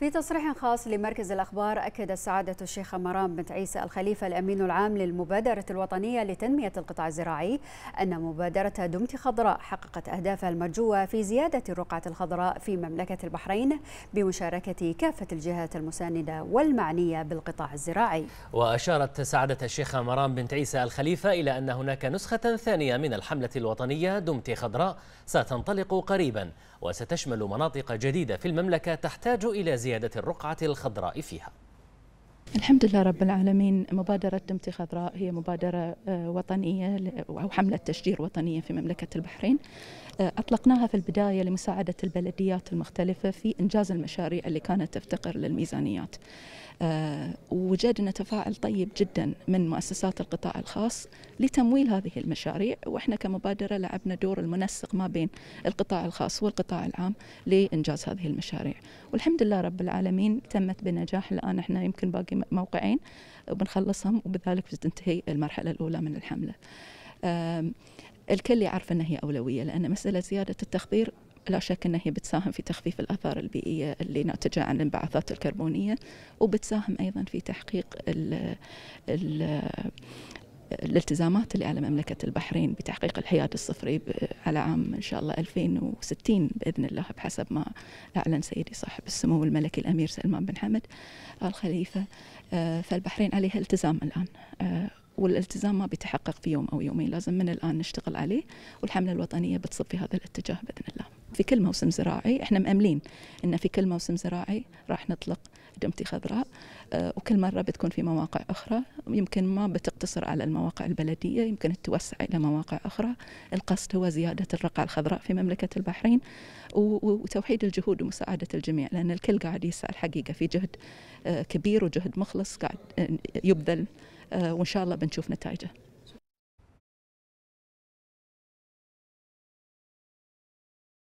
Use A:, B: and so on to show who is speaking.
A: في تصريح خاص لمركز الأخبار أكدت سعادة الشيخ مرام بنت عيسى الخليفة الأمين العام للمبادرة الوطنية لتنمية القطاع الزراعي أن مبادرة دمت خضراء حققت أهدافها المرجوة في زيادة الرقعة الخضراء في مملكة البحرين بمشاركة كافة الجهات المساندة والمعنية بالقطاع الزراعي
B: وأشارت سعادة الشيخ مرام بنت عيسى الخليفة إلى أن هناك نسخة ثانية من الحملة الوطنية دمت خضراء ستنطلق قريبا وستشمل مناطق جديدة في المملكة تحتاج إلى زيادة زيادة الرقعة الخضراء فيها
C: الحمد لله رب العالمين مبادرة دمتي خضراء هي مبادرة آه، وطنية أو حملة تشجير وطنية في مملكة البحرين آه، أطلقناها في البداية لمساعدة البلديات المختلفة في إنجاز المشاريع اللي كانت تفتقر للميزانيات آه، وجدنا تفاعل طيب جدا من مؤسسات القطاع الخاص لتمويل هذه المشاريع واحنا كمبادره لعبنا دور المنسق ما بين القطاع الخاص والقطاع العام لانجاز هذه المشاريع والحمد لله رب العالمين تمت بنجاح الان احنا يمكن باقي موقعين وبنخلصهم وبذلك بتنتهي المرحله الاولى من الحمله الكل يعرف انها هي اولويه لان مساله زياده التخبير لا شك أنها هي بتساهم في تخفيف الآثار البيئية اللي ناتجة عن الانبعاثات الكربونية وبتساهم أيضا في تحقيق ال ال الالتزامات اللي على مملكة البحرين بتحقيق الحياد الصفري على عام إن شاء الله 2060 بإذن الله بحسب ما أعلن سيدي صاحب السمو الملكي الأمير سلمان بن حمد آل خليفة آه، فالبحرين عليها التزام الآن آه، والالتزام ما بيتحقق في يوم أو يومين لازم من الآن نشتغل عليه والحملة الوطنية بتصب في هذا الاتجاه بإذن الله في كل موسم زراعي احنا مأملين ان في كل موسم زراعي راح نطلق دمتي خضراء آه، وكل مره بتكون في مواقع اخرى يمكن ما بتقتصر على المواقع البلديه يمكن تتوسع الى مواقع اخرى القصد هو زياده الرقعه الخضراء في مملكه البحرين وتوحيد الجهود ومساعده الجميع لان الكل قاعد يسعى الحقيقه في جهد آه، كبير وجهد مخلص قاعد آه، يبذل وان شاء الله
A: بنشوف نتائجه